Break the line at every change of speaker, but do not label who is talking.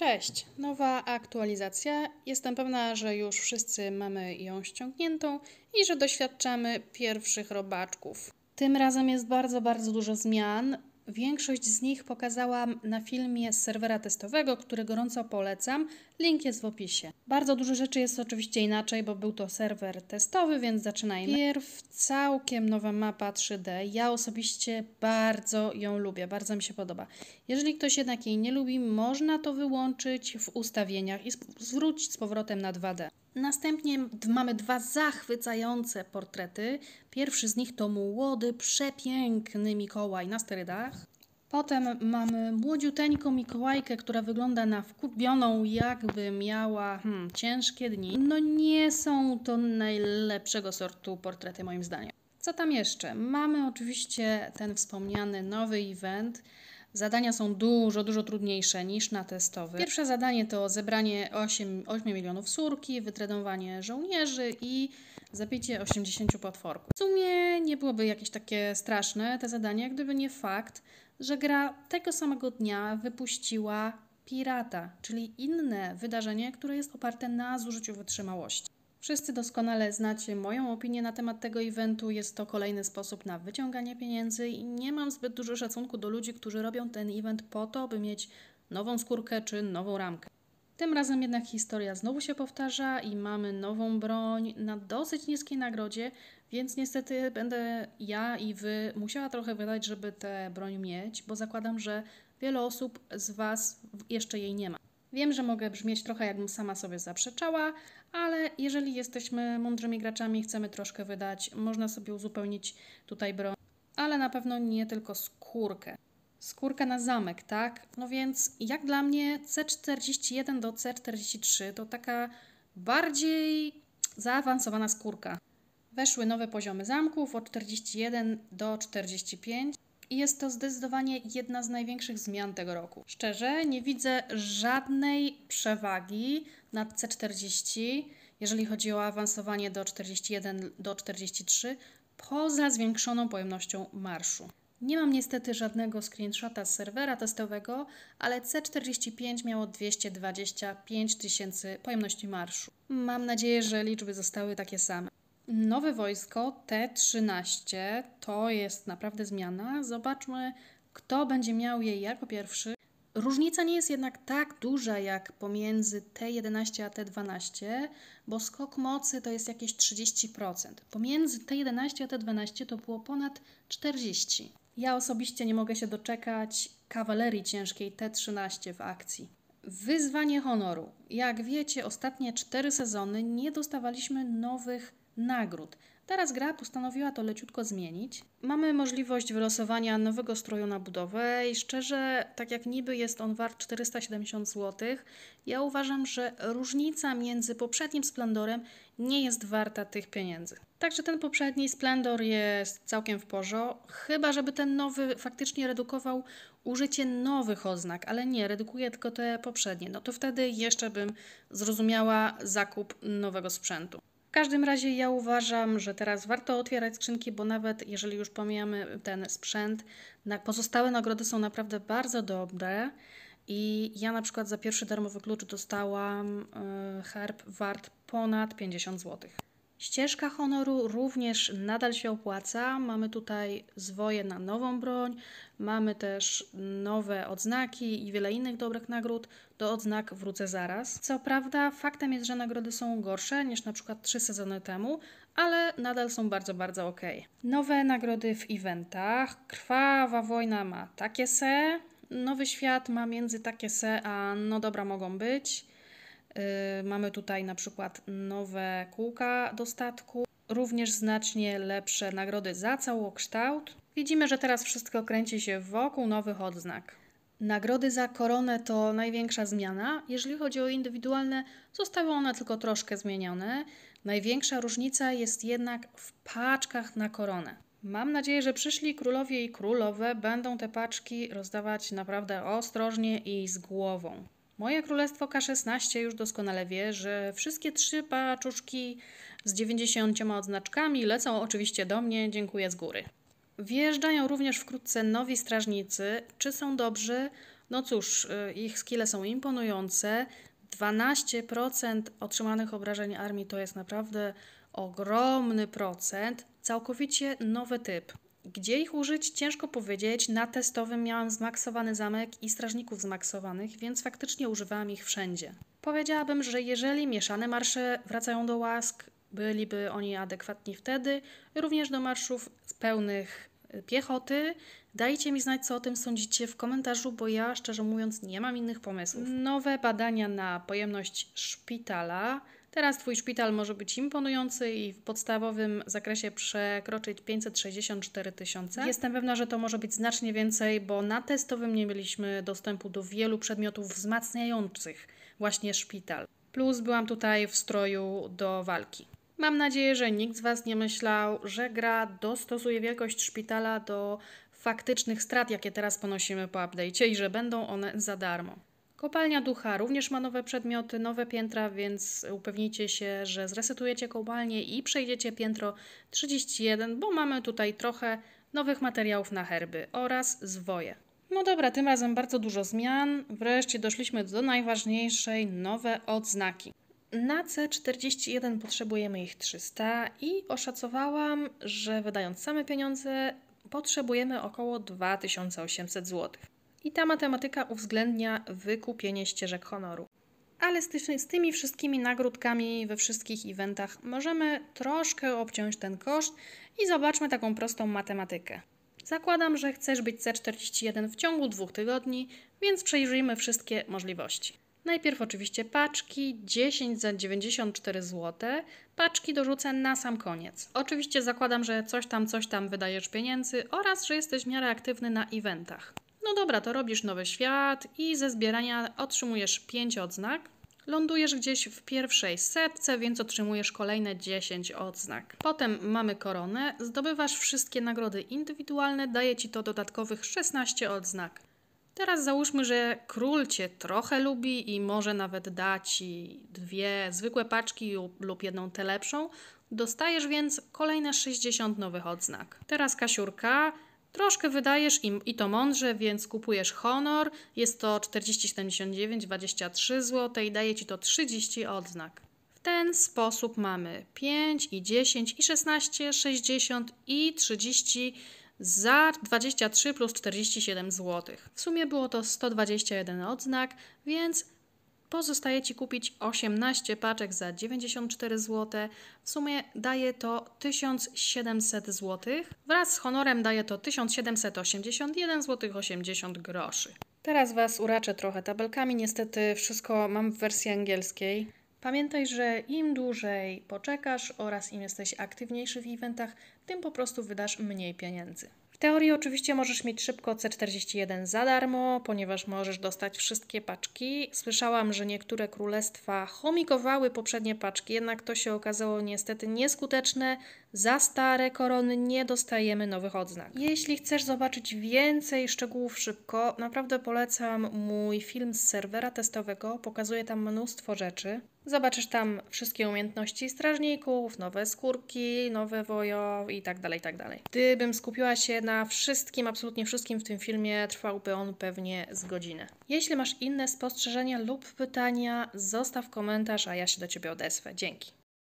Cześć, nowa aktualizacja. Jestem pewna, że już wszyscy mamy ją ściągniętą i że doświadczamy pierwszych robaczków. Tym razem jest bardzo, bardzo dużo zmian. Większość z nich pokazałam na filmie z serwera testowego, który gorąco polecam, Link jest w opisie. Bardzo dużo rzeczy jest oczywiście inaczej, bo był to serwer testowy, więc zaczynajmy. Pierw całkiem nowa mapa 3D. Ja osobiście bardzo ją lubię, bardzo mi się podoba. Jeżeli ktoś jednak jej nie lubi, można to wyłączyć w ustawieniach i zwrócić z powrotem na 2D. Następnie mamy dwa zachwycające portrety. Pierwszy z nich to młody, przepiękny Mikołaj na sterydach. Potem mamy młodziuteńką Mikołajkę, która wygląda na wkurwioną, jakby miała hmm, ciężkie dni. No nie są to najlepszego sortu portrety moim zdaniem. Co tam jeszcze? Mamy oczywiście ten wspomniany nowy event. Zadania są dużo, dużo trudniejsze niż na testowy. Pierwsze zadanie to zebranie 8, 8 milionów surki, wytrenowanie żołnierzy i zabicie 80 potworków. W sumie nie byłoby jakieś takie straszne te zadanie, gdyby nie fakt, że gra tego samego dnia wypuściła Pirata, czyli inne wydarzenie, które jest oparte na zużyciu wytrzymałości. Wszyscy doskonale znacie moją opinię na temat tego eventu. Jest to kolejny sposób na wyciąganie pieniędzy i nie mam zbyt dużo szacunku do ludzi, którzy robią ten event po to, by mieć nową skórkę czy nową ramkę. Tym razem jednak historia znowu się powtarza i mamy nową broń na dosyć niskiej nagrodzie, więc niestety będę ja i wy musiała trochę wydać, żeby tę broń mieć, bo zakładam, że wiele osób z was jeszcze jej nie ma. Wiem, że mogę brzmieć trochę jakbym sama sobie zaprzeczała, ale jeżeli jesteśmy mądrymi graczami i chcemy troszkę wydać, można sobie uzupełnić tutaj broń, ale na pewno nie tylko skórkę. Skórka na zamek, tak? No więc jak dla mnie C41 do C43 to taka bardziej zaawansowana skórka. Weszły nowe poziomy zamków od 41 do 45 i jest to zdecydowanie jedna z największych zmian tego roku. Szczerze, nie widzę żadnej przewagi nad C40, jeżeli chodzi o awansowanie do 41 do 43, poza zwiększoną pojemnością marszu. Nie mam niestety żadnego screenshota z serwera testowego, ale C45 miało 225 tysięcy pojemności marszu. Mam nadzieję, że liczby zostały takie same. Nowe wojsko T13 to jest naprawdę zmiana. Zobaczmy, kto będzie miał je jako pierwszy. Różnica nie jest jednak tak duża jak pomiędzy T11 a T12, bo skok mocy to jest jakieś 30%. Pomiędzy T11 a T12 to było ponad 40%. Ja osobiście nie mogę się doczekać kawalerii ciężkiej T13 w akcji. Wyzwanie honoru. Jak wiecie, ostatnie cztery sezony nie dostawaliśmy nowych nagród. Teraz gra postanowiła to leciutko zmienić. Mamy możliwość wylosowania nowego stroju na budowę i szczerze, tak jak niby jest on wart 470 zł, ja uważam, że różnica między poprzednim Splendorem nie jest warta tych pieniędzy. Także ten poprzedni Splendor jest całkiem w porządku, chyba żeby ten nowy faktycznie redukował użycie nowych oznak, ale nie, redukuje tylko te poprzednie. No to wtedy jeszcze bym zrozumiała zakup nowego sprzętu. W każdym razie ja uważam, że teraz warto otwierać skrzynki, bo nawet jeżeli już pomijamy ten sprzęt, pozostałe nagrody są naprawdę bardzo dobre. I ja na przykład za pierwszy darmowy klucz dostałam e, herb wart ponad 50 zł. Ścieżka honoru również nadal się opłaca. Mamy tutaj zwoje na nową broń, mamy też nowe odznaki i wiele innych dobrych nagród. Do odznak wrócę zaraz. Co prawda, faktem jest, że nagrody są gorsze niż na przykład sezony temu, ale nadal są bardzo, bardzo ok. Nowe nagrody w eventach. Krwawa wojna ma takie se. Nowy świat ma między takie se, a no dobra mogą być. Y, mamy tutaj na przykład nowe kółka do statku, również znacznie lepsze nagrody za całokształt. Widzimy, że teraz wszystko kręci się wokół nowych odznak. Nagrody za koronę to największa zmiana. Jeżeli chodzi o indywidualne, zostały one tylko troszkę zmienione. Największa różnica jest jednak w paczkach na koronę. Mam nadzieję, że przyszli królowie i królowe będą te paczki rozdawać naprawdę ostrożnie i z głową. Moje królestwo K16 już doskonale wie, że wszystkie trzy paczuszki z 90 odznaczkami lecą oczywiście do mnie, dziękuję z góry. Wjeżdżają również wkrótce nowi strażnicy. Czy są dobrzy? No cóż, y, ich skille są imponujące. 12% otrzymanych obrażeń armii to jest naprawdę ogromny procent. Całkowicie nowy typ. Gdzie ich użyć? Ciężko powiedzieć. Na testowym miałam zmaksowany zamek i strażników zmaksowanych, więc faktycznie używałam ich wszędzie. Powiedziałabym, że jeżeli mieszane marsze wracają do łask, byliby oni adekwatni wtedy, również do marszów pełnych y, piechoty. Dajcie mi znać, co o tym sądzicie w komentarzu, bo ja szczerze mówiąc nie mam innych pomysłów. Nowe badania na pojemność szpitala Teraz Twój szpital może być imponujący i w podstawowym zakresie przekroczyć 564 tysiące. Jestem pewna, że to może być znacznie więcej, bo na testowym nie mieliśmy dostępu do wielu przedmiotów wzmacniających właśnie szpital. Plus byłam tutaj w stroju do walki. Mam nadzieję, że nikt z Was nie myślał, że gra dostosuje wielkość szpitala do faktycznych strat, jakie teraz ponosimy po update'cie i że będą one za darmo. Kopalnia Ducha również ma nowe przedmioty, nowe piętra, więc upewnijcie się, że zresetujecie kopalnię i przejdziecie piętro 31, bo mamy tutaj trochę nowych materiałów na herby oraz zwoje. No dobra, tym razem bardzo dużo zmian. Wreszcie doszliśmy do najważniejszej, nowe odznaki. Na C41 potrzebujemy ich 300 i oszacowałam, że wydając same pieniądze potrzebujemy około 2800 zł i ta matematyka uwzględnia wykupienie ścieżek honoru. Ale z, tymi wszystkimi nagródkami we wszystkich eventach możemy troszkę obciąć ten koszt i zobaczmy taką prostą matematykę. Zakładam, że chcesz być C41 w ciągu dwóch tygodni, więc przejrzyjmy wszystkie możliwości. Najpierw oczywiście paczki 10 za 94 zł. Paczki dorzucę na sam koniec. Oczywiście zakładam, że coś tam, coś tam wydajesz pieniędzy oraz że jesteś w miarę aktywny na eventach. No dobra, to robisz nowy świat i ze zbierania otrzymujesz 5 odznak. Lądujesz gdzieś w pierwszej setce, więc otrzymujesz kolejne 10 odznak. Potem mamy koronę, zdobywasz wszystkie nagrody indywidualne, daje ci to dodatkowych 16 odznak. Teraz załóżmy, że król cię trochę lubi i może nawet da ci dwie zwykłe paczki lub jedną tę lepszą. Dostajesz więc kolejne 60 nowych odznak. Teraz Kasiurka Troszkę wydajesz im i to mądrze, więc kupujesz honor. Jest to 40,79, 23 zł i daje ci to 30 odznak. W ten sposób mamy 5 i 10 i 16, 60 i 30 za 23 plus 47 zł. W sumie było to 121 odznak, więc pozostaje Ci kupić 18 paczek za 94 zł. W sumie daje to 1700 zł. Wraz z honorem daje to 1781 zł 80 groszy. Teraz Was uraczę trochę tabelkami. Niestety wszystko mam w wersji angielskiej. Pamiętaj, że im dłużej poczekasz oraz im jesteś aktywniejszy w eventach, tym po prostu wydasz mniej pieniędzy teorii oczywiście możesz mieć szybko C41 za darmo, ponieważ możesz dostać wszystkie paczki. Słyszałam, że niektóre królestwa homikowały poprzednie paczki, jednak to się okazało niestety nieskuteczne, za stare korony nie dostajemy nowych odznak. Jeśli chcesz zobaczyć więcej szczegółów szybko, naprawdę polecam mój film z serwera testowego. Pokazuję tam mnóstwo rzeczy. Zobaczysz tam wszystkie umiejętności strażników, nowe skórki, nowe wojo i tak dalej, i tak dalej. Gdybym skupiła się na wszystkim, absolutnie wszystkim w tym filmie, trwałby on pewnie z godzinę. Jeśli masz inne spostrzeżenia lub pytania, zostaw komentarz, a ja się do Ciebie odezwę. Dzięki.